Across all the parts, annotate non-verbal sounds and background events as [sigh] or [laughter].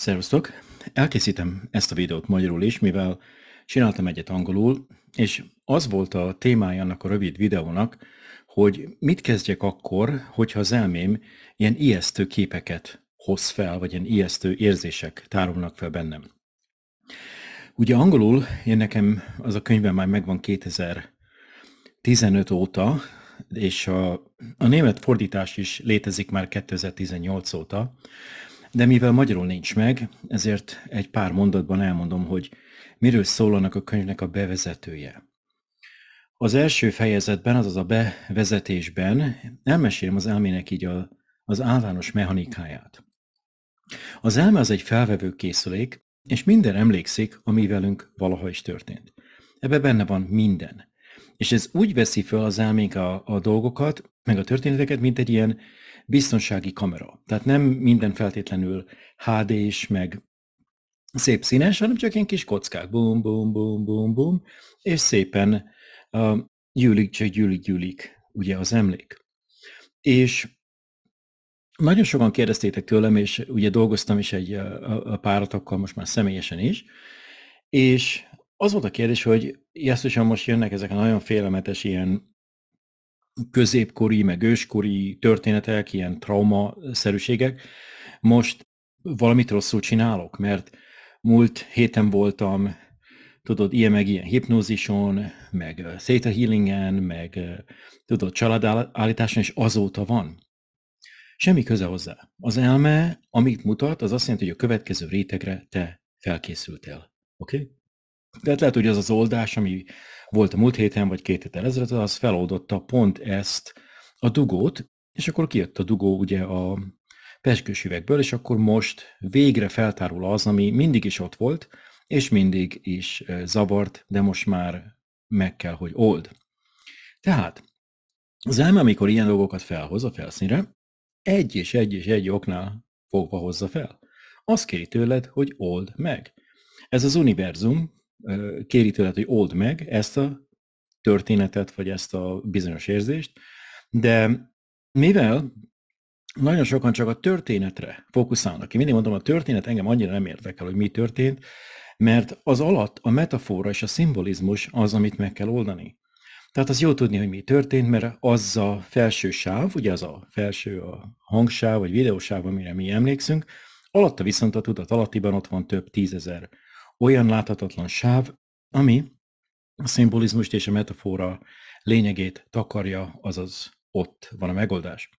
Szervusztok! Elkészítem ezt a videót magyarul is, mivel csináltam egyet angolul, és az volt a témája annak a rövid videónak, hogy mit kezdjek akkor, hogyha az elmém ilyen ijesztő képeket hoz fel, vagy ilyen ijesztő érzések tárulnak fel bennem. Ugye angolul, én nekem az a könyvem már megvan 2015 óta, és a, a német fordítás is létezik már 2018 óta, de mivel magyarul nincs meg, ezért egy pár mondatban elmondom, hogy miről szól annak a könyvnek a bevezetője. Az első fejezetben, azaz a bevezetésben elmesélem az elmének így a, az általános mechanikáját. Az elme az egy felvevő készülék, és minden emlékszik, ami velünk valaha is történt. Ebbe benne van minden. És ez úgy veszi föl az elménk a, a dolgokat, meg a történeteket, mint egy ilyen biztonsági kamera. Tehát nem minden feltétlenül HD-s, meg szép színes, hanem csak ilyen kis kockák, bum, bum, bum, bum, bum, és szépen uh, gyűlik, csak gyűlik, gyűlik ugye az emlék. És nagyon sokan kérdeztétek tőlem, és ugye dolgoztam is egy uh, páratokkal, most már személyesen is, és az volt a kérdés, hogy jesszusan most jönnek ezek a nagyon félelmetes ilyen középkori, meg őskori történetek, ilyen traumaszerűségek. Most valamit rosszul csinálok, mert múlt héten voltam, tudod, ilyen meg ilyen hipnózison, meg theta healingen, meg tudod, családállításon, és azóta van. Semmi köze hozzá. Az elme, amit mutat, az azt jelenti, hogy a következő rétegre te felkészültél. Oké? Okay? Tehát lehet, hogy az az oldás, ami volt a múlt héten, vagy két héten ezelőtt, az feloldotta pont ezt a dugót, és akkor kijött a dugó ugye a peskős üvegből, és akkor most végre feltárul az, ami mindig is ott volt, és mindig is zavart, de most már meg kell, hogy old. Tehát az elme, amikor ilyen dolgokat felhoz a felszínre, egy és egy és egy oknál fogva hozza fel. Azt kéri tőled, hogy old meg. Ez az univerzum, kéri tőled, hogy old meg ezt a történetet, vagy ezt a bizonyos érzést, de mivel nagyon sokan csak a történetre fókuszálnak. Én mindig mondom, a történet engem annyira nem érdekel, hogy mi történt, mert az alatt a metafora és a szimbolizmus az, amit meg kell oldani. Tehát az jó tudni, hogy mi történt, mert az a felső sáv, ugye az a felső a hangsáv vagy videósáv, amire mi emlékszünk, alatta viszont a tudat alattiban ott van több tízezer olyan láthatatlan sáv, ami a szimbolizmust és a metafora lényegét takarja, azaz ott van a megoldás.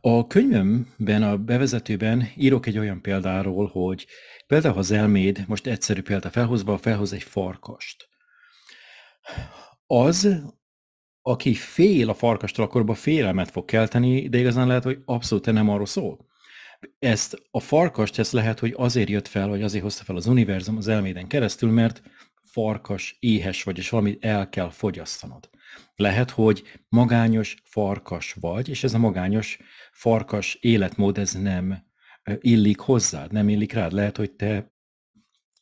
A könyvemben, a bevezetőben írok egy olyan példáról, hogy például az elméd, most egyszerű példa felhozva, felhoz egy farkast. Az, aki fél a farkastól, akkor abban félelmet fog kelteni, de igazán lehet, hogy abszolút nem arról szól. Ezt a farkast, ezt lehet, hogy azért jött fel, vagy azért hozta fel az univerzum az elméden keresztül, mert farkas, éhes vagy, és valamit el kell fogyasztanod. Lehet, hogy magányos farkas vagy, és ez a magányos farkas életmód, ez nem illik hozzád, nem illik rád. Lehet, hogy te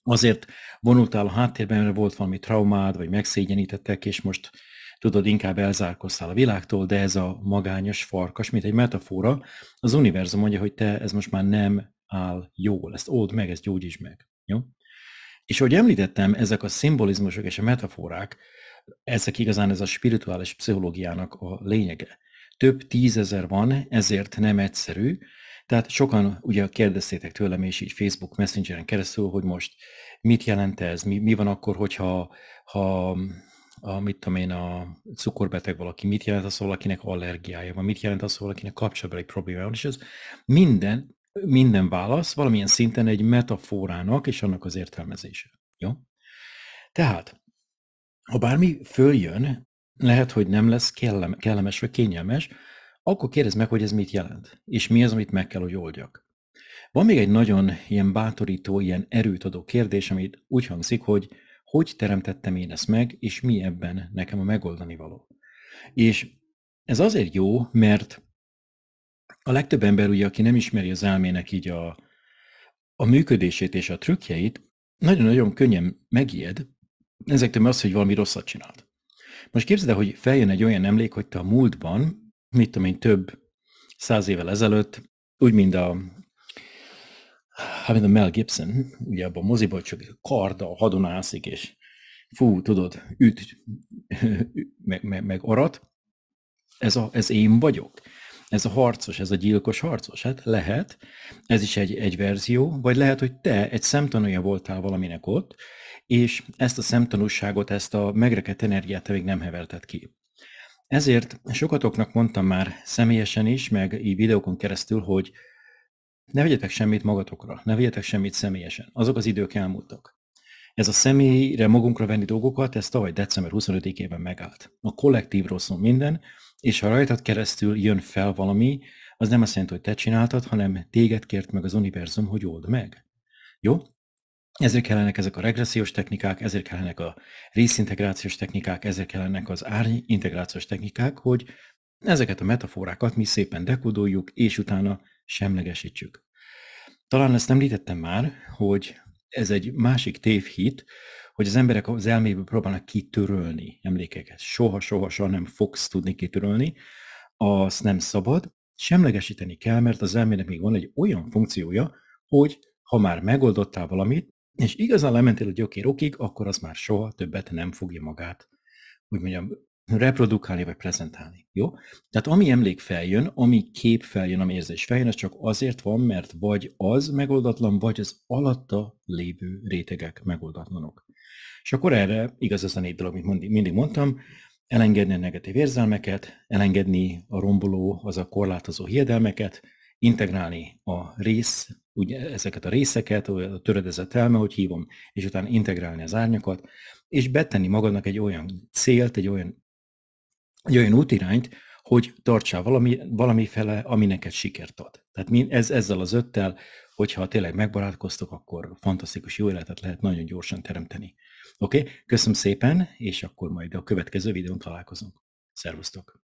azért vonultál a háttérben, mert volt valami traumád, vagy megszégyenítettek, és most tudod, inkább elzárkoztál a világtól, de ez a magányos farkas, mint egy metafora, az univerzum mondja, hogy te, ez most már nem áll jól, ezt old meg, ezt gyógyítsd meg. Jó? És ahogy említettem, ezek a szimbolizmusok és a metaforák, ezek igazán ez a spirituális pszichológiának a lényege. Több tízezer van, ezért nem egyszerű, tehát sokan ugye kérdeztétek tőlem és így Facebook Messengeren keresztül, hogy most mit jelent ez, mi, mi van akkor, hogyha ha a, mit tudom én, a cukorbeteg valaki, mit jelent az, valakinek allergiája van, mit jelent az, valakinek kapcsolatbeli problémája van, és ez minden, minden válasz valamilyen szinten egy metaforának és annak az értelmezése. Jó? Tehát, ha bármi följön, lehet, hogy nem lesz kellem, kellemes vagy kényelmes, akkor kérdezd meg, hogy ez mit jelent, és mi az, amit meg kell, hogy oldjak. Van még egy nagyon ilyen bátorító, ilyen erőt adó kérdés, amit úgy hangzik, hogy hogy teremtettem én ezt meg, és mi ebben nekem a megoldani való. És ez azért jó, mert a legtöbb ember, ugye, aki nem ismeri az elmének így a, a működését és a trükkjeit, nagyon-nagyon könnyen megijed ezektől, az, hogy valami rosszat csinált. Most képzeld el, hogy feljön egy olyan emlék, hogy te a múltban, mit tudom én, több száz évvel ezelőtt, úgy, mint a mint a Mel Gibson, ugye abban a moziban csak karda hadonászik, és fú, tudod, üt, [laughs] meg, meg, meg arat, ez, a, ez én vagyok. Ez a harcos, ez a gyilkos harcos. Hát lehet, ez is egy, egy verzió, vagy lehet, hogy te egy szemtanúja voltál valaminek ott, és ezt a szemtanúságot, ezt a megrekedt energiát te még nem heverted ki. Ezért sokatoknak mondtam már személyesen is, meg így videókon keresztül, hogy ne vegyetek semmit magatokra, ne vegyetek semmit személyesen. Azok az idők elmúltak. Ez a személyre magunkra venni dolgokat, ez tavaly december 25-ében megállt. A kollektív rosszul minden, és ha rajtad keresztül jön fel valami, az nem azt jelenti, hogy te csináltad, hanem téged kért meg az univerzum, hogy old meg. Jó? Ezért kellenek ezek a regressziós technikák, ezért kellenek a részintegrációs technikák, ezért kellenek az árnyintegrációs technikák, hogy ezeket a metaforákat mi szépen dekodoljuk, és utána semlegesítsük. Talán ezt említettem már, hogy ez egy másik tévhit, hogy az emberek az elméből próbálnak kitörölni emlékeket. Soha, soha, soha nem fogsz tudni kitörölni, az nem szabad, semlegesíteni kell, mert az elmének még van egy olyan funkciója, hogy ha már megoldottál valamit, és igazán lementél a gyökérokig, akkor az már soha többet nem fogja magát, hogy mondjam, reprodukálni vagy prezentálni. Jó? Tehát ami emlék feljön, ami kép feljön, ami érzés feljön, az csak azért van, mert vagy az megoldatlan, vagy az alatta lévő rétegek megoldatlanok. És akkor erre igaz az a négy dolog, amit mindig mondtam, elengedni a negatív érzelmeket, elengedni a romboló, az a korlátozó hiedelmeket, integrálni a rész, ugye ezeket a részeket, a töredezett elme, hogy hívom, és utána integrálni az árnyakat, és betenni magadnak egy olyan célt, egy olyan egy olyan útirányt, hogy tartsál valami, valami fele, ami neked sikert ad. Tehát mi ez, ezzel az öttel, hogyha tényleg megbarátkoztok, akkor fantasztikus jó életet lehet nagyon gyorsan teremteni. Oké, okay? köszönöm szépen, és akkor majd a következő videón találkozunk. Szervusztok!